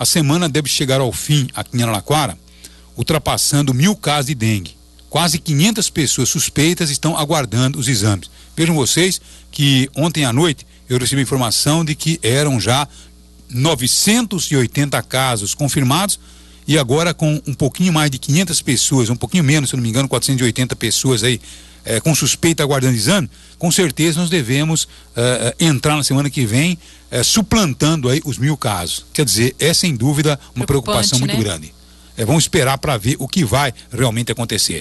A semana deve chegar ao fim aqui em Araraquara, ultrapassando mil casos de dengue. Quase 500 pessoas suspeitas estão aguardando os exames. Vejam vocês que ontem à noite eu recebi informação de que eram já 980 casos confirmados e agora com um pouquinho mais de 500 pessoas, um pouquinho menos, se não me engano, 480 pessoas aí é, com suspeita exame, com certeza nós devemos é, é, entrar na semana que vem é, suplantando aí os mil casos. Quer dizer, é sem dúvida uma preocupação muito né? grande. É, vamos esperar para ver o que vai realmente acontecer.